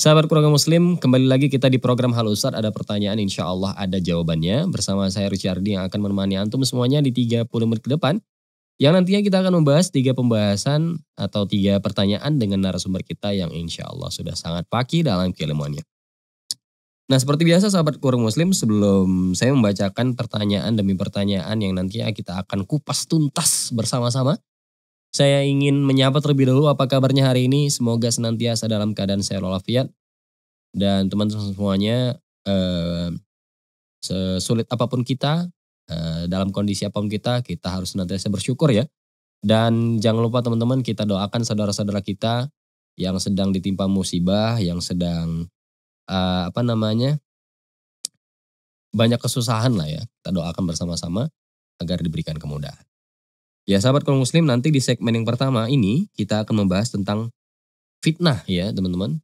Sahabat keluarga muslim, kembali lagi kita di program Halo Ustadz. Ada pertanyaan, insya Allah ada jawabannya. Bersama saya Richardi yang akan menemani Antum semuanya di 30 menit ke depan. Yang nantinya kita akan membahas tiga pembahasan atau tiga pertanyaan dengan narasumber kita yang insya Allah sudah sangat paki dalam keilmuannya. Nah seperti biasa sahabat kurang muslim sebelum saya membacakan pertanyaan demi pertanyaan yang nantinya kita akan kupas tuntas bersama-sama. Saya ingin menyapa terlebih dahulu apa kabarnya hari ini. Semoga senantiasa dalam keadaan sehat walafiat. Dan teman-teman semuanya, eh, sesulit apapun kita, eh, dalam kondisi apapun kita, kita harus senantiasa bersyukur ya. Dan jangan lupa teman-teman kita doakan saudara-saudara kita yang sedang ditimpa musibah, yang sedang eh, apa namanya banyak kesusahan lah ya. Kita doakan bersama-sama agar diberikan kemudahan. Ya sahabat kaum muslim nanti di segmen yang pertama ini kita akan membahas tentang fitnah ya teman-teman.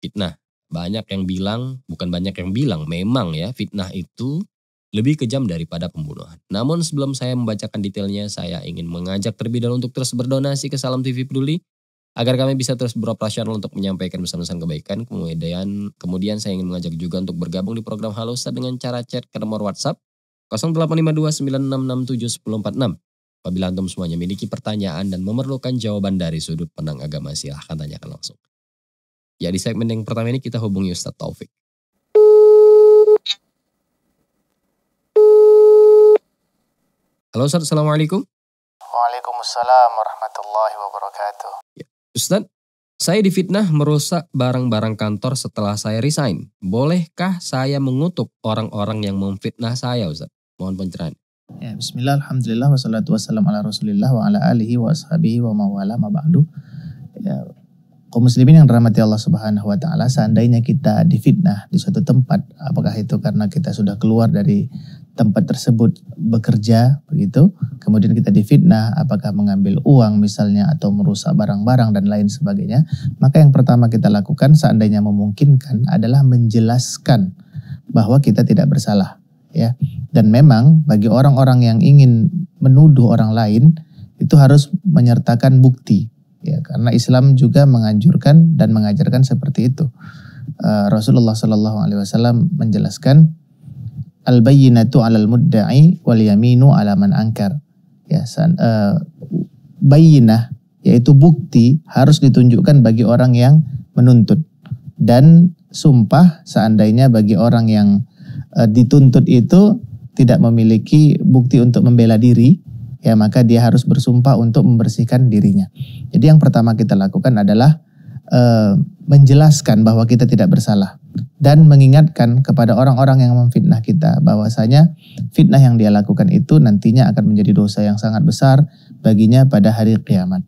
Fitnah. Banyak yang bilang, bukan banyak yang bilang, memang ya fitnah itu lebih kejam daripada pembunuhan. Namun sebelum saya membacakan detailnya, saya ingin mengajak terlebih dahulu untuk terus berdonasi ke Salam TV Peduli agar kami bisa terus beroperasional untuk menyampaikan pesan-pesan kebaikan. Kemudian kemudian saya ingin mengajak juga untuk bergabung di program Halosa dengan cara chat ke nomor WhatsApp 0852 1046 Apabila antum semuanya memiliki pertanyaan dan memerlukan jawaban dari sudut pandang agama, silahkan tanyakan langsung. Ya di segmen yang pertama ini kita hubungi Ustadz Taufik. Halo Ustaz, Assalamualaikum. Waalaikumsalam warahmatullahi wabarakatuh. Ya. Ustaz, saya difitnah merusak barang-barang kantor setelah saya resign. Bolehkah saya mengutuk orang-orang yang memfitnah saya Ustaz? Mohon pencerahan. Ya, bismillah, alhamdulillah, wassalatu wassalam ala rasulillah wa ala alihi wa ashabihi wa mawala ma ba'du. Ya, kaum muslimin yang dirahmati Allah subhanahu wa ta'ala, seandainya kita difitnah di suatu tempat, apakah itu karena kita sudah keluar dari tempat tersebut bekerja, begitu, kemudian kita difitnah, apakah mengambil uang misalnya atau merusak barang-barang dan lain sebagainya, maka yang pertama kita lakukan seandainya memungkinkan adalah menjelaskan bahwa kita tidak bersalah ya. Dan memang bagi orang-orang yang ingin menuduh orang lain itu harus menyertakan bukti ya karena Islam juga menganjurkan dan mengajarkan seperti itu. Uh, Rasulullah Shallallahu alaihi wasallam menjelaskan al bayyinatu 'alal mudda'i wal yaminu 'ala man angkar. Ya, san, uh, eh, bayinah yaitu bukti harus ditunjukkan bagi orang yang menuntut dan sumpah seandainya bagi orang yang uh, dituntut itu tidak memiliki bukti untuk membela diri, ya maka dia harus bersumpah untuk membersihkan dirinya. Jadi yang pertama kita lakukan adalah e, menjelaskan bahwa kita tidak bersalah dan mengingatkan kepada orang-orang yang memfitnah kita bahwasanya fitnah yang dia lakukan itu nantinya akan menjadi dosa yang sangat besar baginya pada hari kiamat.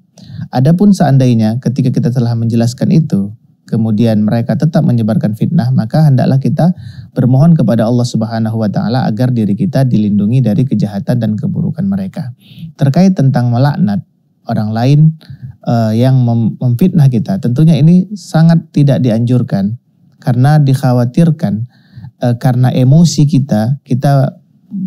Adapun seandainya ketika kita telah menjelaskan itu, kemudian mereka tetap menyebarkan fitnah, maka hendaklah kita bermohon kepada Allah Subhanahu wa taala agar diri kita dilindungi dari kejahatan dan keburukan mereka. Terkait tentang melaknat orang lain uh, yang mem memfitnah kita, tentunya ini sangat tidak dianjurkan karena dikhawatirkan uh, karena emosi kita kita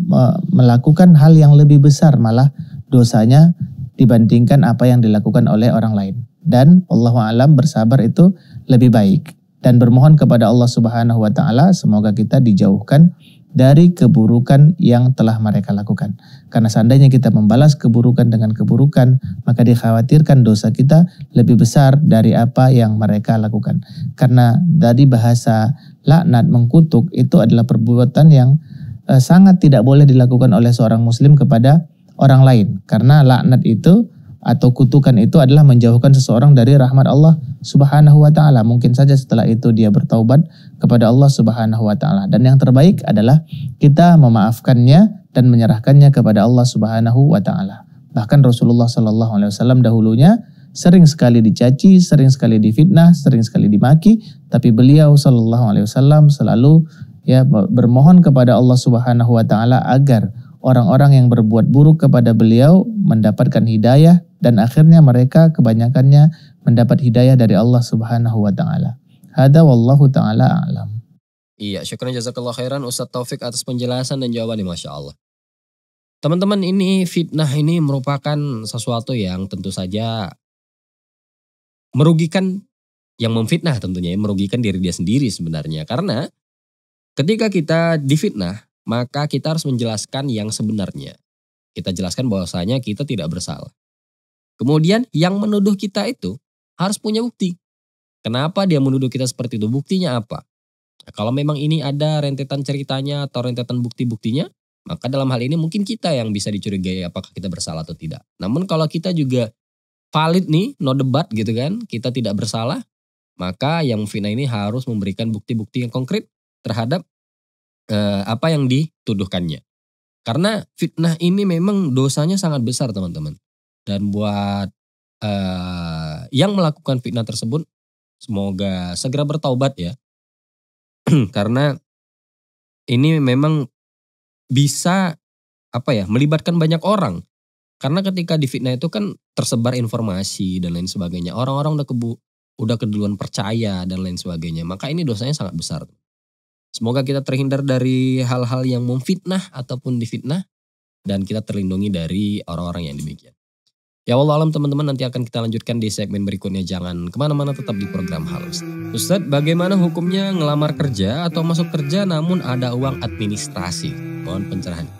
uh, melakukan hal yang lebih besar malah dosanya dibandingkan apa yang dilakukan oleh orang lain dan Allah alam bersabar itu lebih baik dan bermohon kepada Allah Subhanahu wa taala semoga kita dijauhkan dari keburukan yang telah mereka lakukan. Karena seandainya kita membalas keburukan dengan keburukan, maka dikhawatirkan dosa kita lebih besar dari apa yang mereka lakukan. Karena dari bahasa laknat mengkutuk itu adalah perbuatan yang eh, sangat tidak boleh dilakukan oleh seorang muslim kepada orang lain. Karena laknat itu atau kutukan itu adalah menjauhkan seseorang dari rahmat Allah Subhanahu wa taala. Mungkin saja setelah itu dia bertaubat kepada Allah Subhanahu wa taala. Dan yang terbaik adalah kita memaafkannya dan menyerahkannya kepada Allah Subhanahu wa taala. Bahkan Rasulullah Shallallahu alaihi wasallam dahulunya sering sekali dicaci, sering sekali difitnah, sering sekali dimaki, tapi beliau Shallallahu alaihi wasallam selalu ya bermohon kepada Allah Subhanahu wa taala agar orang-orang yang berbuat buruk kepada beliau mendapatkan hidayah dan akhirnya mereka kebanyakannya mendapat hidayah dari Allah Subhanahu wa taala. Hada wallahu taala alam. Iya, dan jazakallah khairan Ustaz Taufik atas penjelasan dan jawabannya Masya Allah. Teman-teman ini fitnah ini merupakan sesuatu yang tentu saja merugikan yang memfitnah tentunya, ya, merugikan diri dia sendiri sebenarnya. Karena ketika kita difitnah, maka kita harus menjelaskan yang sebenarnya. Kita jelaskan bahwasanya kita tidak bersalah. Kemudian yang menuduh kita itu harus punya bukti. Kenapa dia menuduh kita seperti itu? Buktinya apa? Nah, kalau memang ini ada rentetan ceritanya atau rentetan bukti-buktinya, maka dalam hal ini mungkin kita yang bisa dicurigai apakah kita bersalah atau tidak. Namun kalau kita juga valid nih, no debat gitu kan, kita tidak bersalah, maka yang Vina ini harus memberikan bukti-bukti yang konkret terhadap eh, apa yang dituduhkannya. Karena fitnah ini memang dosanya sangat besar teman-teman. Dan buat uh, yang melakukan fitnah tersebut, semoga segera bertaubat ya. Karena ini memang bisa apa ya melibatkan banyak orang. Karena ketika fitnah itu kan tersebar informasi dan lain sebagainya. Orang-orang udah kebu udah keduluan percaya dan lain sebagainya. Maka ini dosanya sangat besar. Semoga kita terhindar dari hal-hal yang memfitnah ataupun difitnah dan kita terlindungi dari orang-orang yang demikian. Ya Allah alam teman-teman nanti akan kita lanjutkan di segmen berikutnya. Jangan kemana-mana tetap di program halus. Ustadz bagaimana hukumnya ngelamar kerja atau masuk kerja namun ada uang administrasi? Mohon pencerahan.